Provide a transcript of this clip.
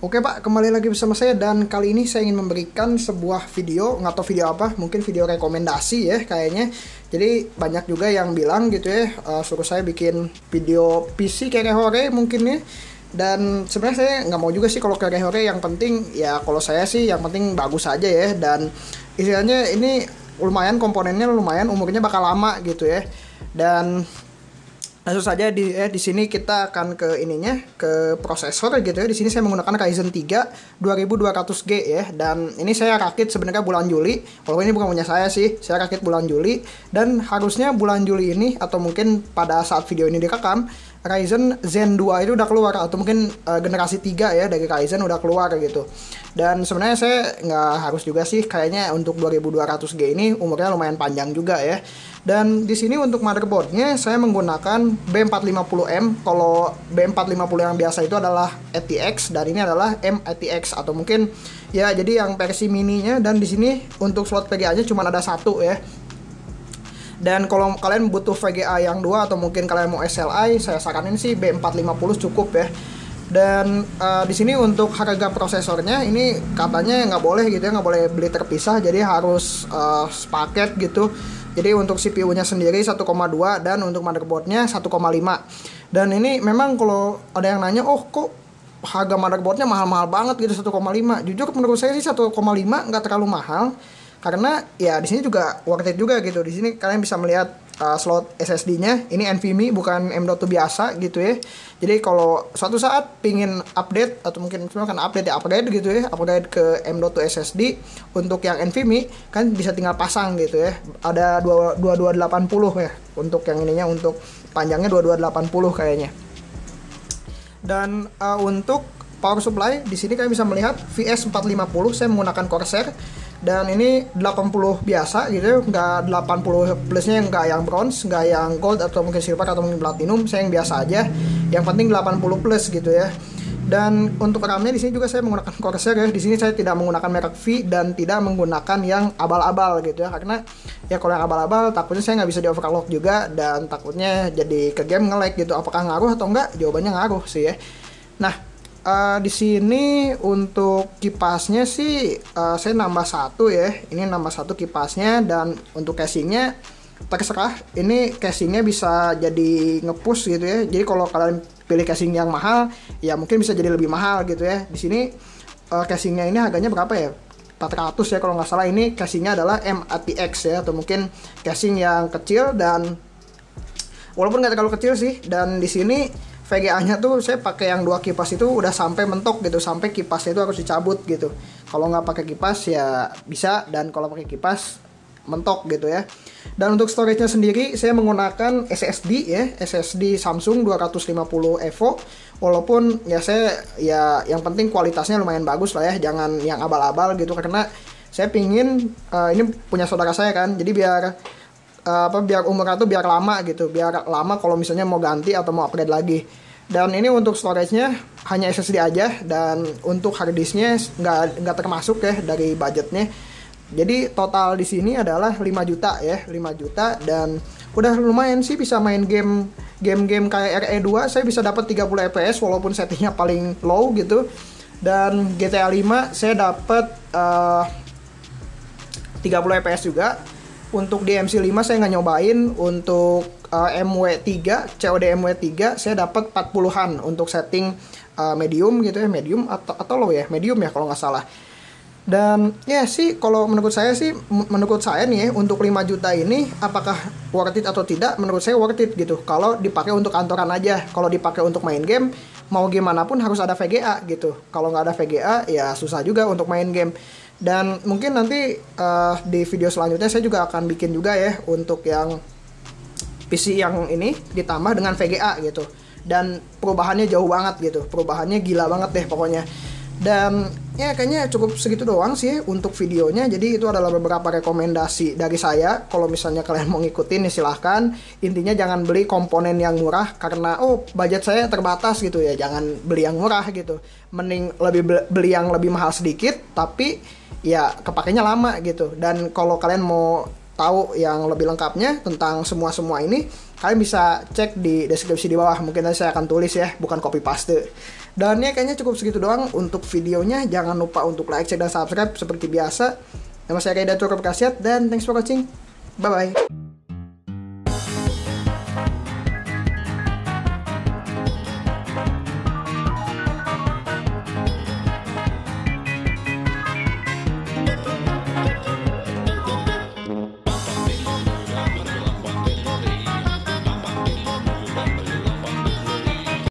Oke Pak, kembali lagi bersama saya dan kali ini saya ingin memberikan sebuah video, nggak tahu video apa, mungkin video rekomendasi ya kayaknya. Jadi banyak juga yang bilang gitu ya, uh, suruh saya bikin video PC kayaknya hore mungkin ya. Dan sebenarnya saya nggak mau juga sih kalau kayak hore yang penting ya kalau saya sih yang penting bagus aja ya dan istilahnya ini lumayan komponennya lumayan umurnya bakal lama gitu ya. Dan langsung saja di eh, di sini kita akan ke ininya ke prosesor gitu ya. Di sini saya menggunakan Ryzen 3 2200G ya dan ini saya rakit sebenarnya bulan Juli. Walaupun ini bukan punya saya sih, saya rakit bulan Juli dan harusnya bulan Juli ini atau mungkin pada saat video ini direkam Ryzen Zen 2 itu udah keluar atau mungkin uh, generasi 3 ya dari Ryzen udah keluar gitu. Dan sebenarnya saya nggak harus juga sih kayaknya untuk 2200G ini umurnya lumayan panjang juga ya. Dan di sini untuk motherboardnya saya menggunakan B450M. Kalau B450 yang biasa itu adalah ATX dan ini adalah M-ATX atau mungkin ya jadi yang versi mininya dan di sini untuk slot VGA-nya cuma ada satu ya. Dan kalau kalian butuh VGA yang dua atau mungkin kalian mau SLI, saya saranin sih B450 cukup ya dan uh, di sini untuk harga prosesornya ini katanya nggak boleh gitu ya nggak boleh beli terpisah jadi harus uh, sepaket gitu jadi untuk CPU-nya sendiri 1,2 dan untuk motherboardnya 1,5. Dan ini memang kalau ada yang nanya, oh kok harga motherboardnya mahal-mahal banget gitu 1,5. Jujur menurut saya sih 1,5 nggak terlalu mahal karena ya di sini juga worth it juga gitu. Di sini kalian bisa melihat uh, slot SSD-nya. Ini NVMe bukan M.2 biasa gitu ya. Jadi kalau suatu saat pingin update atau mungkin cuma kan update ya upgrade gitu ya, upgrade ke M.2 SSD untuk yang NVMe kan bisa tinggal pasang gitu ya. Ada 2280 ya untuk yang ininya untuk panjangnya 2280 kayaknya. Dan uh, untuk power supply di sini kalian bisa melihat VS450 saya menggunakan Corsair dan ini 80 biasa gitu ya, nggak 80 plusnya nggak yang bronze nggak yang gold atau mungkin silver atau mungkin platinum saya yang biasa aja yang penting 80 plus gitu ya dan untuk RAM-nya di sini juga saya menggunakan Corsair ya. Di sini saya tidak menggunakan merek V dan tidak menggunakan yang abal-abal gitu ya. Karena ya kalau yang abal-abal takutnya saya nggak bisa di overclock juga dan takutnya jadi ke game nge-lag gitu. Apakah ngaruh atau enggak? Jawabannya ngaruh sih ya. Nah, uh, di sini untuk kipasnya sih uh, saya nambah satu ya. Ini nambah satu kipasnya dan untuk casingnya terserah. Ini casingnya bisa jadi ngepus gitu ya. Jadi kalau kalian pilih casing yang mahal, ya mungkin bisa jadi lebih mahal gitu ya. Di sini uh, casingnya ini harganya berapa ya? 400 ya kalau nggak salah ini casingnya adalah MATX ya atau mungkin casing yang kecil dan walaupun nggak terlalu kecil sih dan di sini VGA-nya tuh saya pakai yang dua kipas itu udah sampai mentok gitu, sampai kipasnya itu harus dicabut gitu. Kalau nggak pakai kipas ya bisa dan kalau pakai kipas mentok gitu ya. Dan untuk storage-nya sendiri saya menggunakan SSD ya, SSD Samsung 250 EVO. Walaupun ya saya ya yang penting kualitasnya lumayan bagus lah ya, jangan yang abal-abal gitu karena saya pingin uh, ini punya saudara saya kan, jadi biar Eh, apa biar umurnya tuh biar lama gitu biar lama kalau misalnya mau ganti atau mau upgrade lagi dan ini untuk storage-nya hanya SSD aja dan untuk hard disk-nya nggak nggak termasuk ya dari budgetnya jadi total di sini adalah 5 juta ya 5 juta dan udah lumayan sih bisa main game game-game kayak RE2 saya bisa dapat 30 fps walaupun settingnya paling low gitu dan GTA 5 saya dapat uh, 30 fps juga untuk di MC5 saya nggak nyobain untuk uh, eh, MW3 COD MW3 saya dapat 40-an untuk setting uh, medium gitu ya medium atau atau low ya medium ya kalau nggak salah dan ya sih kalau menurut saya sih menurut saya nih ya, untuk 5 juta ini apakah worth it atau tidak menurut saya worth it gitu kalau dipakai untuk kantoran aja kalau dipakai untuk main game mau gimana pun harus ada VGA gitu kalau nggak ada VGA ya susah juga untuk main game dan mungkin nanti uh, di video selanjutnya saya juga akan bikin juga ya untuk yang PC yang ini ditambah dengan VGA gitu dan perubahannya jauh banget gitu perubahannya gila banget deh pokoknya dan ya kayaknya cukup segitu doang sih untuk videonya jadi itu adalah beberapa rekomendasi dari saya kalau misalnya kalian mau ngikutin nih ya silahkan intinya jangan beli komponen yang murah karena oh budget saya terbatas gitu ya jangan beli yang murah gitu mending lebih beli yang lebih mahal sedikit tapi ya kepakainya lama gitu dan kalau kalian mau tahu yang lebih lengkapnya tentang semua-semua ini kalian bisa cek di deskripsi di bawah mungkin nanti saya akan tulis ya bukan copy paste dan ya kayaknya cukup segitu doang untuk videonya. Jangan lupa untuk like, share, dan subscribe seperti biasa. Nama saya Kaida Cukup Kasiat dan thanks for watching. Bye-bye.